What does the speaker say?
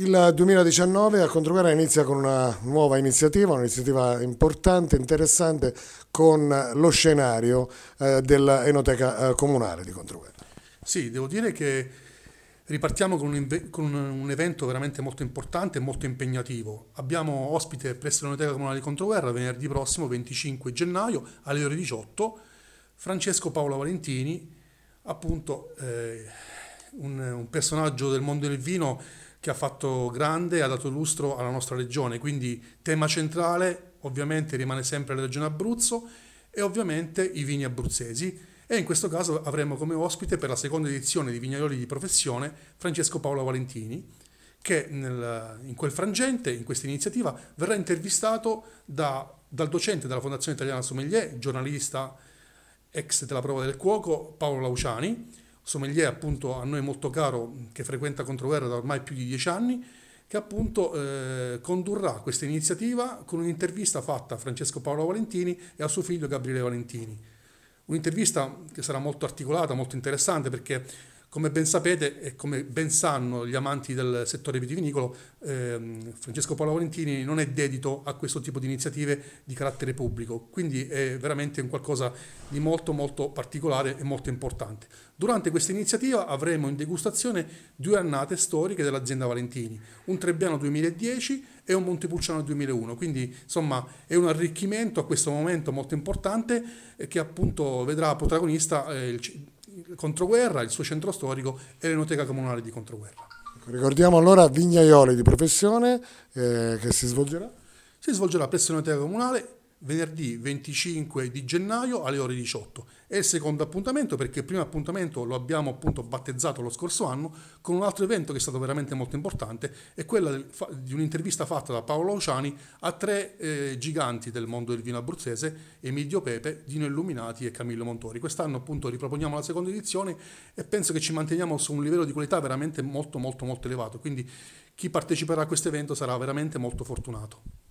Il 2019 a Controguerra inizia con una nuova iniziativa, un'iniziativa importante, interessante, con lo scenario eh, dell'Enoteca eh, Comunale di Controguerra. Sì, devo dire che ripartiamo con un, con un, evento veramente molto importante e molto impegnativo. Abbiamo ospite presso l'Enoteca Comunale di Controguerra venerdì prossimo, 25 gennaio, alle ore 18, Francesco Paolo Valentini, appunto eh, un, un personaggio del mondo del vino che ha fatto grande e ha dato lustro alla nostra regione, quindi tema centrale ovviamente rimane sempre la regione Abruzzo e ovviamente i vini abruzzesi e in questo caso avremo come ospite per la seconda edizione di Vignaioli di professione Francesco Paolo Valentini che nel, in quel frangente, in questa iniziativa, verrà intervistato da, dal docente della Fondazione Italiana Sommelier, giornalista ex della prova del cuoco Paolo Lauciani sommelier appunto a noi molto caro che frequenta Controguerra da ormai più di dieci anni, che appunto eh, condurrà questa iniziativa con un'intervista fatta a Francesco Paolo Valentini e a suo figlio Gabriele Valentini. Un'intervista che sarà molto articolata, molto interessante perché come ben sapete e come ben sanno gli amanti del settore vitivinicolo, ehm, Francesco Paolo Valentini non è dedito a questo tipo di iniziative di carattere pubblico, quindi è veramente un qualcosa di molto molto particolare e molto importante. Durante questa iniziativa avremo in degustazione due annate storiche dell'azienda Valentini, un Trebbiano 2010 e un Montepulciano 2001, quindi insomma è un arricchimento a questo momento molto importante eh, che appunto vedrà protagonista eh, il Controguerra, il suo centro storico e l'Enoteca Comunale di Controguerra. Ecco, ricordiamo allora Vignaioli di professione eh, che si svolgerà? Si svolgerà presso l'Enoteca Comunale venerdì 25 di gennaio alle ore 18. È il secondo appuntamento perché il primo appuntamento lo abbiamo appunto battezzato lo scorso anno con un altro evento che è stato veramente molto importante, è quella di un'intervista fatta da Paolo Luciani a tre eh, giganti del mondo del vino abruzzese, Emilio Pepe, Dino Illuminati e Camillo Montori. Quest'anno appunto riproponiamo la seconda edizione e penso che ci manteniamo su un livello di qualità veramente molto molto molto elevato, quindi chi parteciperà a questo evento sarà veramente molto fortunato.